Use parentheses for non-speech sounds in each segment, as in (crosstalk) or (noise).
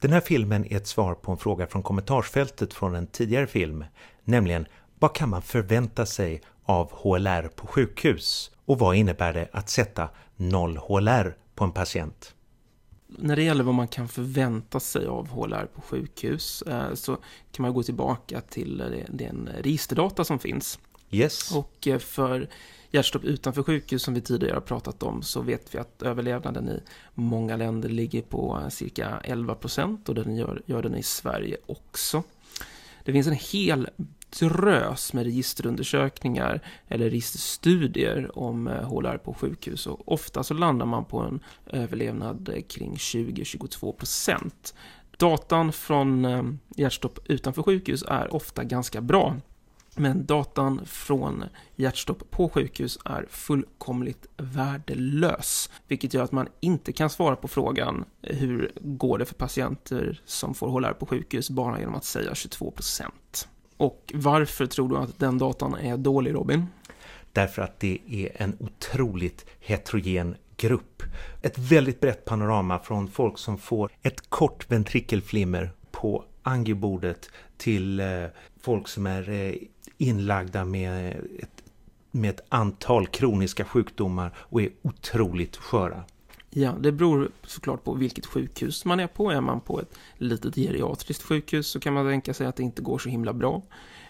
Den här filmen är ett svar på en fråga från kommentarsfältet från en tidigare film, nämligen vad kan man förvänta sig av HLR på sjukhus och vad innebär det att sätta noll HLR på en patient? När det gäller vad man kan förvänta sig av HLR på sjukhus eh, så kan man gå tillbaka till eh, den registerdata som finns Yes. Och eh, för hjärtstopp utanför sjukhus som vi tidigare har pratat om så vet vi att överlevnaden i många länder ligger på eh, cirka 11 procent och den gör, gör den i Sverige också. Det finns en hel drös med registerundersökningar eller registerstudier om HLR eh, på sjukhus och ofta så landar man på en överlevnad kring 20-22 procent. Datan från hjärtstopp utanför sjukhus är ofta ganska bra men datan från hjärtstopp på sjukhus är fullkomligt värdelös, vilket gör att man inte kan svara på frågan eh, hur går det för patienter som får HLR på sjukhus bara genom att säga 22%. Och varför tror du att den datan är dålig Robin? Därför att det är en otroligt heterogen grupp. Ett väldigt brett panorama från folk som får ett kort ventrikelflimmer på angiobordet till eh, folk som är eh, inlagda med ett, med ett antal kroniska sjukdomar och är otroligt sköra. Ja, det beror såklart på vilket sjukhus man är på. Är man på ett litet geriatriskt sjukhus så kan man tänka sig att det inte går så himla bra.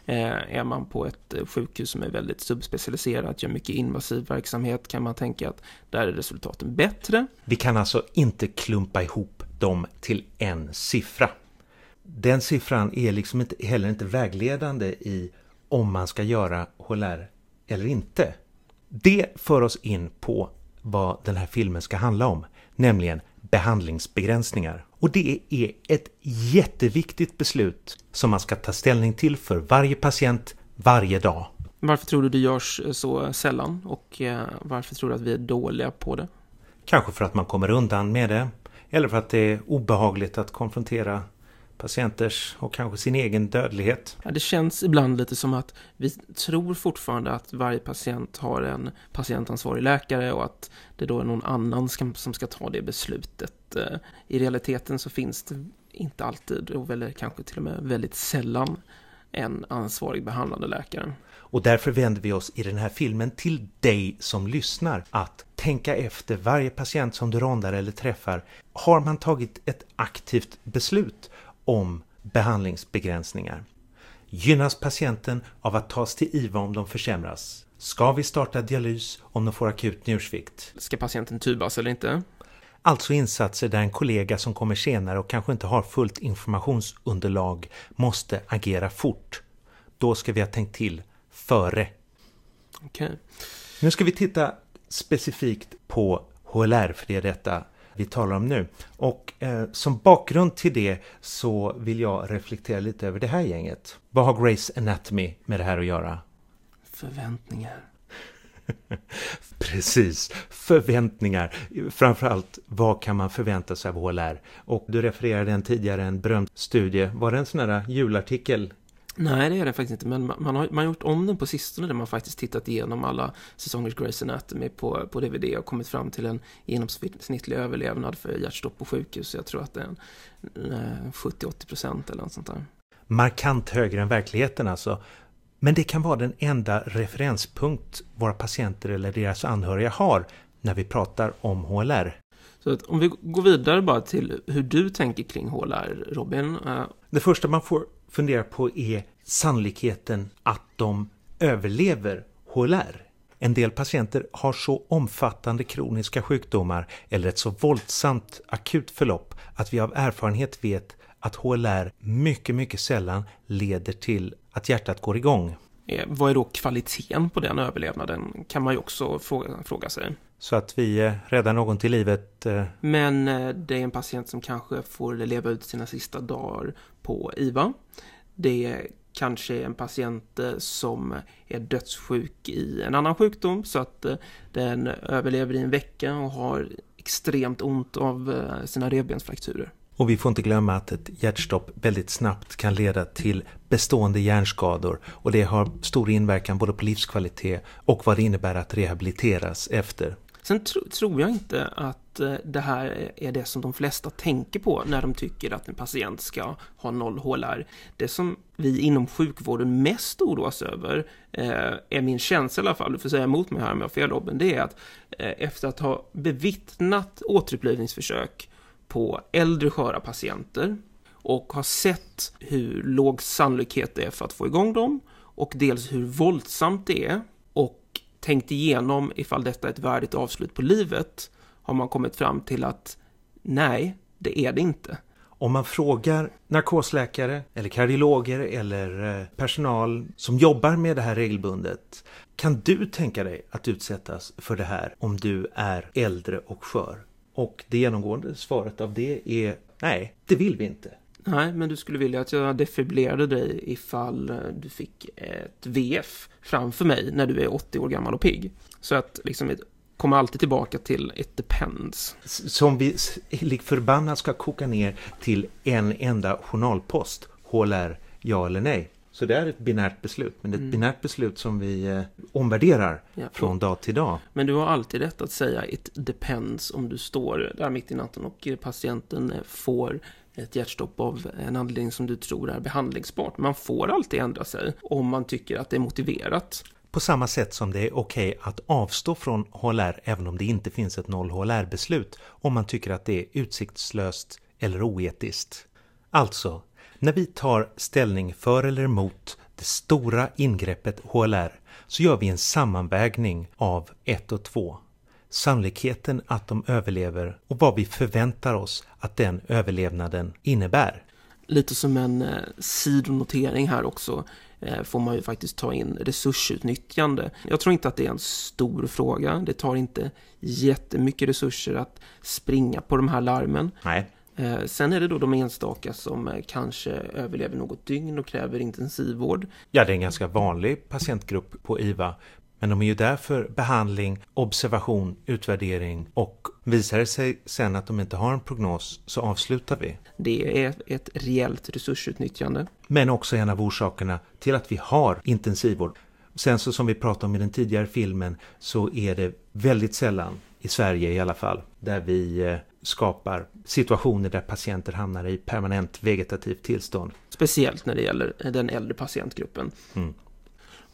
Eh, är man på ett eh, sjukhus som är väldigt subspecialiserat, gör mycket invasiv verksamhet kan man tänka att där är resultaten bättre. Vi kan alltså inte klumpa ihop dem till en siffra. Den siffran är liksom inte, heller inte vägledande i om man ska göra HLR eller inte. Det för oss in på vad den här filmen ska handla om, nämligen behandlingsbegränsningar. Och det är ett jätteviktigt beslut som man ska ta ställning till för varje patient varje dag. Varför tror du det görs eh, så sällan och eh, varför tror du att vi är dåliga på det? Kanske för att man kommer undan med det eller för att det är obehagligt att konfrontera patienters och kanske sin egen dödlighet. Ja, det känns ibland lite som att vi tror fortfarande att varje patient har en patientansvarig läkare och att det då är någon annan som ska ta det beslutet. Eh, I realiteten så finns det inte alltid, och eller kanske till och med väldigt sällan, en ansvarig behandlande läkare. Och därför vänder vi oss i den här filmen till dig som lyssnar att tänka efter varje patient som du rondar eller träffar. Har man tagit ett aktivt beslut? om behandlingsbegränsningar. Gynnas patienten av att tas till IVA om de försämras? Ska vi starta dialys om de får akut njursvikt? Ska patienten tubas eller inte? Alltså insatser där en kollega som kommer senare och kanske inte har fullt informationsunderlag måste agera fort. Då ska vi ha tänkt till före. Okay. Nu ska vi titta specifikt på HLR, för det är detta vi talar om nu. Och eh, som bakgrund till det så vill jag reflektera lite över det här gänget. Vad har Grace Anatomy med det här att göra? Förväntningar. (laughs) Precis, förväntningar. Framförallt, vad kan man förvänta sig av HLR? Och du refererade en tidigare en berömd studie. Var det en sån där julartikel Nej, det är det faktiskt inte, men man har, man har gjort om den på sistone där man faktiskt tittat igenom alla säsongers Grey's Anatomy på, på DVD och kommit fram till en genomsnittlig överlevnad för hjärtstopp på sjukhus. Jag tror att det är 70-80 eh, eller något sånt där. Markant högre än verkligheten alltså. Men det kan vara den enda referenspunkt våra patienter eller deras anhöriga har när vi pratar om HLR. Så om vi går vidare bara till hur du tänker kring HLR, Robin. Eh. Det första man får funderar på är sannolikheten att de överlever HLR. En del patienter har så omfattande kroniska sjukdomar eller ett så våldsamt akut förlopp att vi av erfarenhet vet att HLR mycket, mycket sällan leder till att hjärtat går igång. Eh, vad är då kvaliteten på den överlevnaden kan man ju också fråga, sig. Så att vi eh, räddar någon till livet. Eh. Men eh, det är en patient som kanske får leva ut sina sista dagar på IVA. Det är kanske en patient som är dödssjuk i en annan sjukdom så att den överlever i en vecka och har extremt ont av sina revbensfrakturer. Och vi får inte glömma att ett hjärtstopp väldigt snabbt kan leda till bestående hjärnskador och det har stor inverkan både på livskvalitet och vad det innebär att rehabiliteras efter. Sen tro, tror jag inte att eh, det här är det som de flesta tänker på när de tycker att en patient ska ha noll HLR. Det som vi inom sjukvården mest oroas över, eh, är min känsla i alla fall, du får säga emot mig här om jag har fel Robin, det är att eh, efter att ha bevittnat återupplivningsförsök på äldre sköra patienter och har sett hur låg sannolikhet det är för att få igång dem och dels hur våldsamt det är tänkt igenom ifall detta är ett värdigt avslut på livet har man kommit fram till att nej, det är det inte. Om man frågar narkosläkare eller kardiologer eller eh, personal som jobbar med det här regelbundet. Kan du tänka dig att utsättas för det här om du är äldre och skör? Och det genomgående svaret av det är nej, det vill vi inte. Nej, men du skulle vilja att jag defibrillerade dig ifall eh, du fick ett VF framför mig när du är 80 år gammal och pigg. Så att liksom kommer alltid tillbaka till ett depends. Som vi lik förbannat ska koka ner till en enda journalpost. Håller ja eller nej. Så det är ett binärt beslut, men det är ett mm. binärt beslut som vi eh, omvärderar ja, från dag till dag. Men du har alltid rätt att säga it depends om du står där mitt i natten och patienten eh, får ett hjärtstopp av en anledning som du tror är behandlingsbart. Man får alltid ändra sig om man tycker att det är motiverat. På samma sätt som det är okej okay att avstå från HLR även om det inte finns ett noll HLR-beslut om man tycker att det är utsiktslöst eller oetiskt. Alltså, när vi tar ställning för eller emot det stora ingreppet HLR så gör vi en sammanvägning av 1 och 2 sannolikheten att de överlever och vad vi förväntar oss att den överlevnaden innebär. Lite som en eh, sidonotering här också eh, får man ju faktiskt ta in resursutnyttjande. Jag tror inte att det är en stor fråga. Det tar inte jättemycket resurser att springa på de här larmen. Nej. Eh, sen är det då de enstaka som kanske överlever något dygn och kräver intensivvård. Ja, det är en ganska vanlig patientgrupp på IVA, men de är ju där för behandling, observation, utvärdering och visar det sig sen att de inte har en prognos så avslutar vi. Det är ett reellt resursutnyttjande. Men också en av orsakerna till att vi har intensivvård. Sen så som vi pratade om i den tidigare filmen så är det väldigt sällan, i Sverige i alla fall, där vi eh, skapar situationer där patienter hamnar i permanent vegetativt tillstånd. Speciellt när det gäller den äldre patientgruppen. Mm.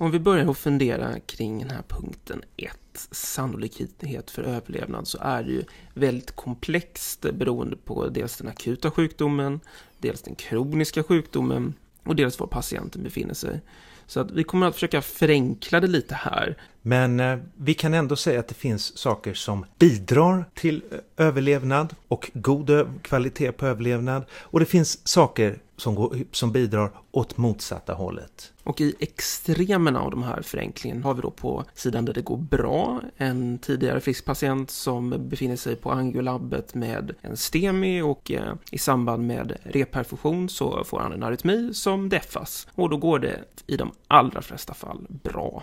Om vi börjar att fundera kring den här punkten 1, sannolikhet för överlevnad, så är det ju väldigt komplext beroende på dels den akuta sjukdomen, dels den kroniska sjukdomen och dels var patienten befinner sig. Så att vi kommer att försöka förenkla det lite här. Men eh, vi kan ändå säga att det finns saker som bidrar till eh, överlevnad och god kvalitet på överlevnad. Och det finns saker som, går, som bidrar åt motsatta hållet. Och i extremerna av de här förenklingen har vi då på sidan där det går bra en tidigare frisk patient som befinner sig på angiolabbet med en STEMI och eh, i samband med reperfusion så får han en arytmi som deffas och då går det i de allra flesta fall bra.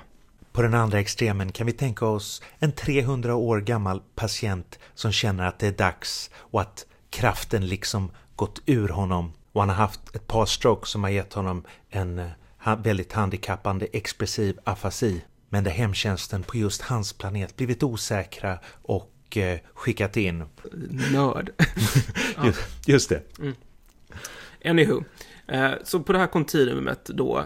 På den andra extremen kan vi tänka oss en 300 år gammal patient som känner att det är dags och att kraften liksom gått ur honom och han har haft ett par strokes som har gett honom en eh, väldigt handikappande expressiv afasi. Men där hemtjänsten på just hans planet blivit osäkra och eh, skickat in... Nörd. (laughs) just, just det. Mm. Anywho. Eh, så på det här kontinuumet då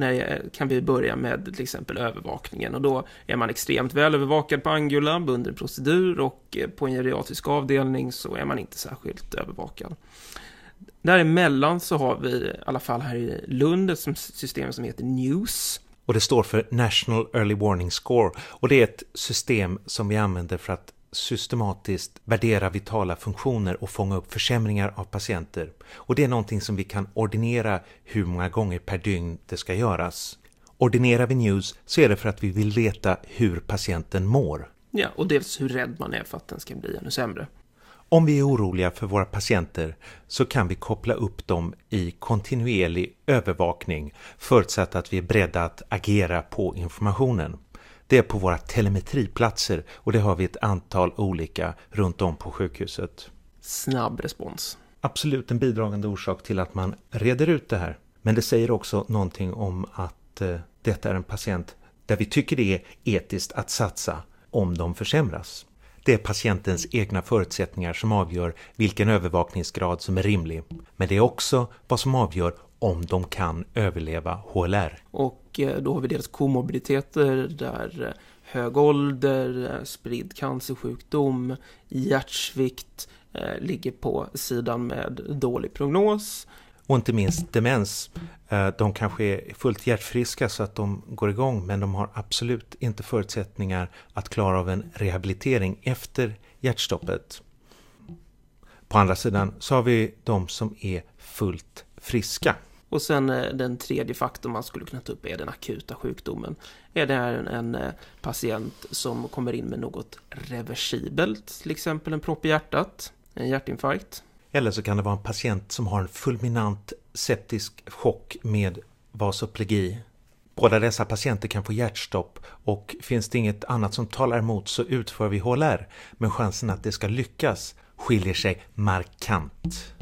eh, kan vi börja med till exempel övervakningen och då är man extremt väl övervakad på Angiolab under en procedur och eh, på en geriatrisk avdelning så är man inte särskilt övervakad. Däremellan så har vi i alla fall här i Lund ett system som heter NEWS. Och det står för National Early Warning Score och det är ett system som vi använder för att systematiskt värdera vitala funktioner och fånga upp försämringar av patienter. Och det är någonting som vi kan ordinera hur många gånger per dygn det ska göras. Ordinerar vi news så är det för att vi vill veta hur patienten mår. Ja, och dels hur rädd man är för att den ska bli ännu sämre. Om vi är oroliga för våra patienter så kan vi koppla upp dem i kontinuerlig övervakning förutsatt att vi är beredda att agera på informationen det är på våra telemetriplatser och det har vi ett antal olika runt om på sjukhuset. Snabb respons. Absolut en bidragande orsak till att man reder ut det här. Men det säger också någonting om att eh, detta är en patient där vi tycker det är etiskt att satsa om de försämras. Det är patientens egna förutsättningar som avgör vilken övervakningsgrad som är rimlig. Men det är också vad som avgör om de kan överleva HLR. Och eh, då har vi deras komorbiditeter där eh, hög ålder, eh, spridd cancersjukdom, hjärtsvikt eh, ligger på sidan med dålig prognos. Och inte minst demens. de kanske är fullt hjärtfriska så att de går igång men de har absolut inte förutsättningar att klara av en rehabilitering efter hjärtstoppet. På andra sidan så har vi de som är fullt friska. Och sen eh, den tredje faktorn man skulle kunna ta upp är den akuta sjukdomen. Är det en, en eh, patient som kommer in med något reversibelt, till exempel en propp i hjärtat, en hjärtinfarkt. Eller så kan det vara en patient som har en fulminant septisk chock med vasoplegi. Båda dessa patienter kan få hjärtstopp och finns det inget annat som talar emot så utför vi HLR, men chansen att det ska lyckas skiljer sig markant.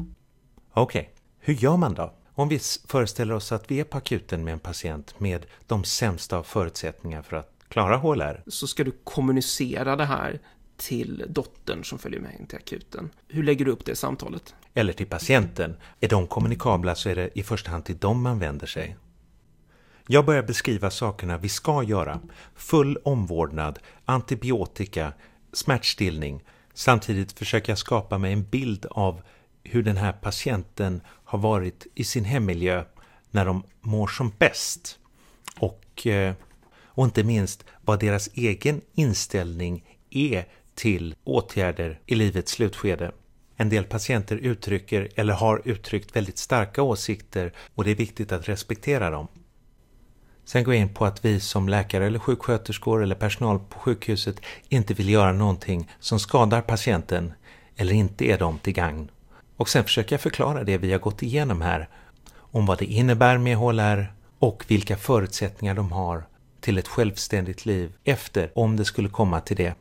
Okej, okay. hur gör man då? Om vi föreställer oss att vi är på akuten med en patient med de sämsta av förutsättningar för att klara HLR. Så ska du kommunicera det här till dottern som följer med in till akuten. Hur lägger du upp det samtalet? Eller till patienten. Är de kommunikabla så är det i första hand till dem man vänder sig. Jag börjar beskriva sakerna vi ska göra. Full omvårdnad, antibiotika, smärtstillning. Samtidigt försöker jag skapa mig en bild av hur den här patienten har varit i sin hemmiljö när de mår som bäst. Och, eh, och inte minst vad deras egen inställning är till åtgärder i livets slutskede. En del patienter uttrycker eller har uttryckt väldigt starka åsikter och det är viktigt att respektera dem. Sen går jag in på att vi som läkare eller sjuksköterskor eller personal på sjukhuset inte vill göra någonting som skadar patienten eller inte är dem till gagn. Och sen försöker jag förklara det vi har gått igenom här om vad det innebär med HLR och vilka förutsättningar de har till ett självständigt liv efter om det skulle komma till det.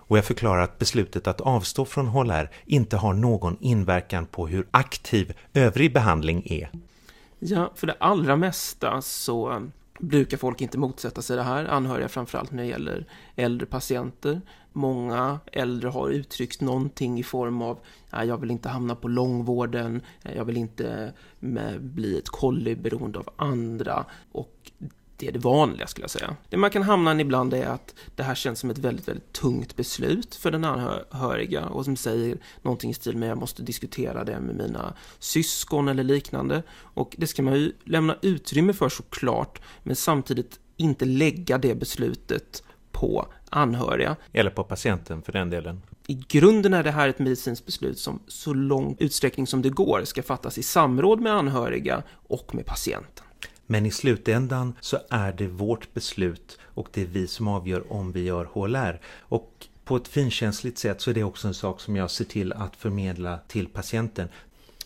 Och jag förklarar att beslutet att avstå från HLR inte har någon inverkan på hur aktiv övrig behandling är. Ja, för det allra mesta så brukar folk inte motsätta sig det här, anhöriga framförallt när det gäller äldre patienter. Många äldre har uttryckt någonting i form av jag vill inte hamna på långvården, jag vill inte eh, bli ett kolli beroende av andra och det är det vanliga skulle jag säga. Det man kan hamna i ibland är att det här känns som ett väldigt, väldigt tungt beslut för den anhöriga och som säger någonting i stil med jag måste diskutera det med mina syskon eller liknande. Och det ska man ju lämna utrymme för såklart, men samtidigt inte lägga det beslutet på anhöriga. Eller på patienten för den delen. I grunden är det här ett medicinskt beslut som så lång utsträckning som det går ska fattas i samråd med anhöriga och med patienten. Men i slutändan så är det vårt beslut och det är vi som avgör om vi gör HLR. Och på ett finkänsligt sätt så är det också en sak som jag ser till att förmedla till patienten.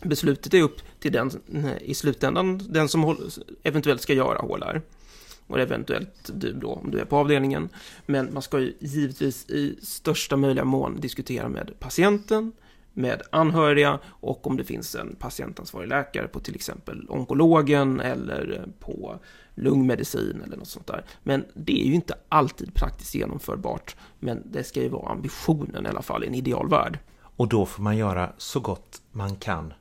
Beslutet är upp till den i slutändan, den som eventuellt ska göra HLR och eventuellt du då om du är på avdelningen. Men man ska ju givetvis i största möjliga mån diskutera med patienten, med anhöriga och om det finns en patientansvarig läkare på till exempel onkologen eller på lungmedicin eller något sånt där. Men det är ju inte alltid praktiskt genomförbart, men det ska ju vara ambitionen i alla fall i en idealvärld. Och då får man göra så gott man kan